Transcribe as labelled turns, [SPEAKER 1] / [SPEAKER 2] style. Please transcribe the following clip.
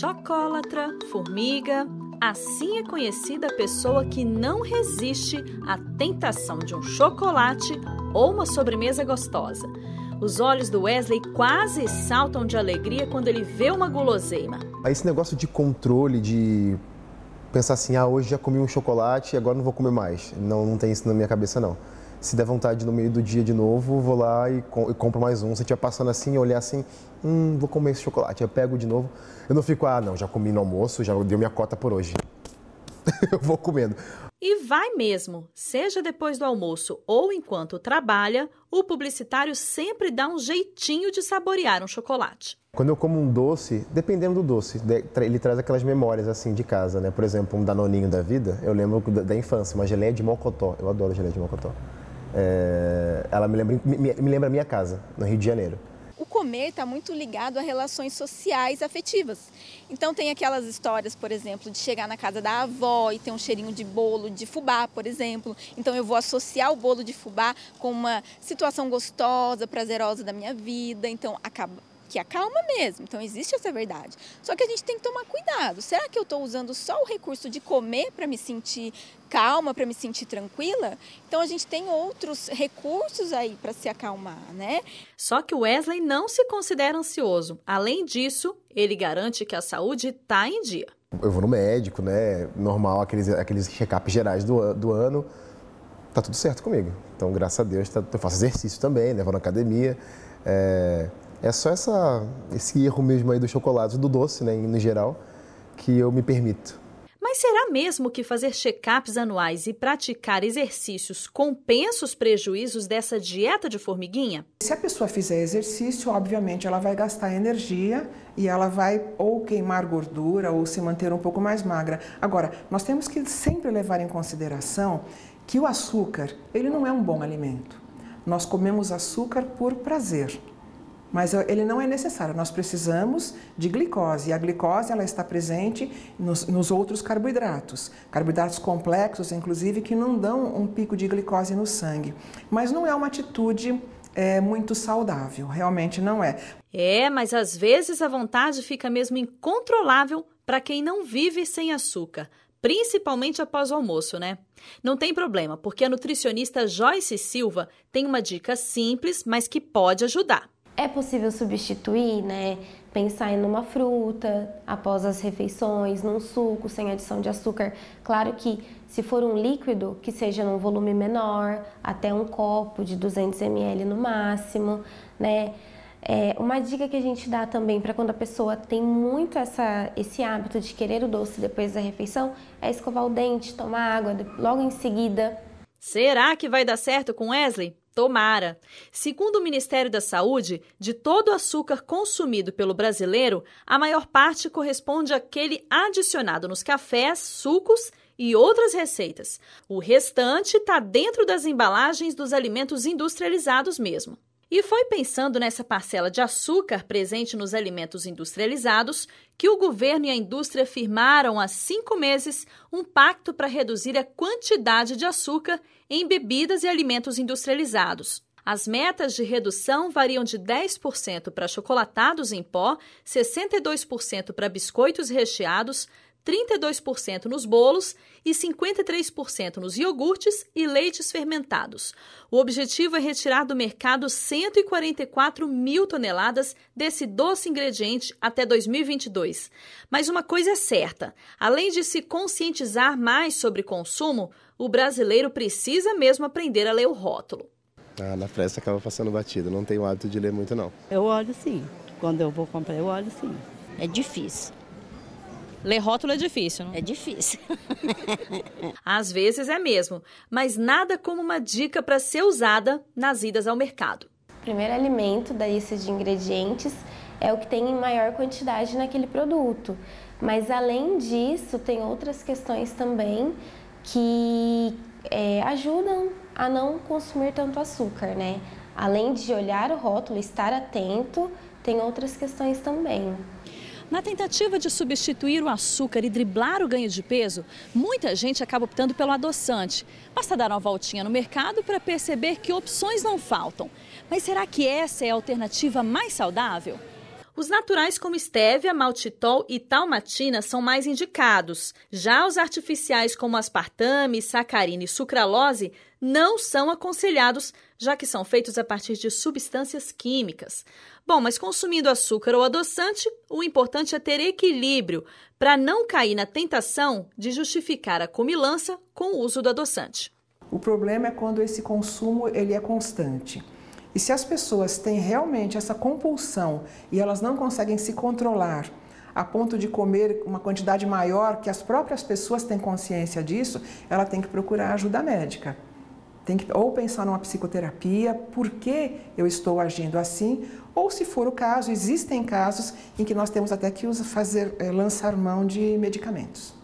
[SPEAKER 1] chocólatra, formiga. Assim é conhecida a pessoa que não resiste à tentação de um chocolate ou uma sobremesa gostosa. Os olhos do Wesley quase saltam de alegria quando ele vê uma guloseima.
[SPEAKER 2] Ah, esse negócio de controle, de pensar assim, ah, hoje já comi um chocolate, e agora não vou comer mais. Não, não tem isso na minha cabeça, não se der vontade no meio do dia de novo, vou lá e, com, e compro mais um. Se estiver passando assim, olhar assim, hum, vou comer esse chocolate, eu pego de novo. Eu não fico, ah, não, já comi no almoço, já deu minha cota por hoje. eu vou comendo.
[SPEAKER 1] E vai mesmo, seja depois do almoço ou enquanto trabalha, o publicitário sempre dá um jeitinho de saborear um chocolate.
[SPEAKER 2] Quando eu como um doce, dependendo do doce, ele traz aquelas memórias assim de casa, né? Por exemplo, um danoninho da vida, eu lembro da, infância, uma geleia de mocotó. Eu adoro geleia de mocotó. É, ela me lembra, me, me lembra minha casa, no Rio de Janeiro.
[SPEAKER 1] O comer
[SPEAKER 3] está muito ligado a relações sociais afetivas. Então tem aquelas histórias, por exemplo, de chegar na casa da avó e ter um cheirinho de bolo de fubá, por exemplo. Então eu vou associar o bolo de fubá com uma situação gostosa, prazerosa da minha vida. Então acaba que acalma mesmo. Então existe essa verdade. Só que a gente tem que tomar cuidado. Será que eu estou usando só o recurso de comer para me sentir calma, para me sentir tranquila? Então a gente
[SPEAKER 1] tem outros recursos aí para se acalmar, né? Só que o Wesley não se considera ansioso. Além disso, ele garante que a saúde está em dia.
[SPEAKER 2] Eu vou no médico, né? Normal, aqueles, aqueles check-ups gerais do, do ano tá tudo certo comigo. Então, graças a Deus, tá, eu faço exercício também, né? vou na academia. É, é só essa, esse erro mesmo aí do chocolate, do doce, né, no geral, que eu me permito.
[SPEAKER 1] Mas será mesmo que fazer check-ups anuais e praticar exercícios compensa os prejuízos dessa dieta de formiguinha?
[SPEAKER 4] Se a pessoa fizer exercício, obviamente ela vai gastar energia e ela vai ou queimar gordura ou se manter um pouco mais magra. Agora, nós temos que sempre levar em consideração que o açúcar, ele não é um bom alimento. Nós comemos açúcar por prazer mas ele não é necessário. Nós precisamos de glicose e a glicose ela está presente nos, nos outros carboidratos, carboidratos complexos, inclusive, que não dão um pico de glicose no sangue. Mas não é uma atitude é muito saudável, realmente não é.
[SPEAKER 1] É, mas às vezes a vontade fica mesmo incontrolável para quem não vive sem açúcar, principalmente após o almoço, né? Não tem problema, porque a nutricionista Joyce Silva tem uma dica simples, mas que pode ajudar. É possível
[SPEAKER 3] substituir, né? Pensar em uma fruta após as refeições, num suco sem adição de açúcar. Claro que se for um líquido, que seja num volume menor, até um copo de 200 ml no máximo, né? É, uma dica que a gente dá também para quando a pessoa tem muito essa, esse hábito de querer o doce depois da refeição é escovar o dente, tomar água logo em seguida.
[SPEAKER 1] Será que vai dar certo com Wesley? Tomara! Segundo o Ministério da Saúde, de todo o açúcar consumido pelo brasileiro, a maior parte corresponde àquele adicionado nos cafés, sucos e outras receitas. O restante está dentro das embalagens dos alimentos industrializados mesmo. E foi pensando nessa parcela de açúcar presente nos alimentos industrializados que o governo e a indústria firmaram há cinco meses um pacto para reduzir a quantidade de açúcar em bebidas e alimentos industrializados. As metas de redução variam de 10% para chocolatados em pó, 62% para biscoitos recheados, 32% nos bolos e 53% nos iogurtes e leites fermentados. O objetivo é retirar do mercado 144 mil toneladas desse doce ingrediente até 2022. Mas uma coisa é certa: além de se conscientizar mais sobre consumo, o brasileiro precisa mesmo aprender a ler o rótulo.
[SPEAKER 2] Ah, na festa acaba passando batido, não tenho hábito de ler muito não.
[SPEAKER 1] Eu olho sim, quando eu vou comprar eu olho sim. É difícil Ler rótulo é difícil, não? É difícil. Às vezes é mesmo, mas nada como uma dica para ser usada nas idas ao mercado.
[SPEAKER 3] O primeiro alimento da lista de ingredientes é o que tem em maior quantidade naquele produto. Mas além disso, tem outras questões também que é, ajudam a não consumir tanto açúcar, né? Além de olhar o rótulo, estar atento, tem
[SPEAKER 1] outras questões também. Na tentativa de substituir o açúcar e driblar o ganho de peso, muita gente acaba optando pelo adoçante. Basta dar uma voltinha no mercado para perceber que opções não faltam. Mas será que essa é a alternativa mais saudável? Os naturais como estévia, maltitol e talmatina são mais indicados. Já os artificiais como aspartame, sacarina e sucralose não são aconselhados, já que são feitos a partir de substâncias químicas. Bom, mas consumindo açúcar ou adoçante, o importante é ter equilíbrio para não cair na tentação de justificar a comilança com o uso do adoçante.
[SPEAKER 4] O problema é quando esse consumo ele é constante. E se as pessoas têm realmente essa compulsão e elas não conseguem se controlar a ponto de comer uma quantidade maior que as próprias pessoas têm consciência disso, ela tem que procurar ajuda médica. Tem que ou pensar numa psicoterapia, por que eu estou agindo assim, ou se for o caso, existem casos em que nós temos até que fazer, é, lançar mão de medicamentos.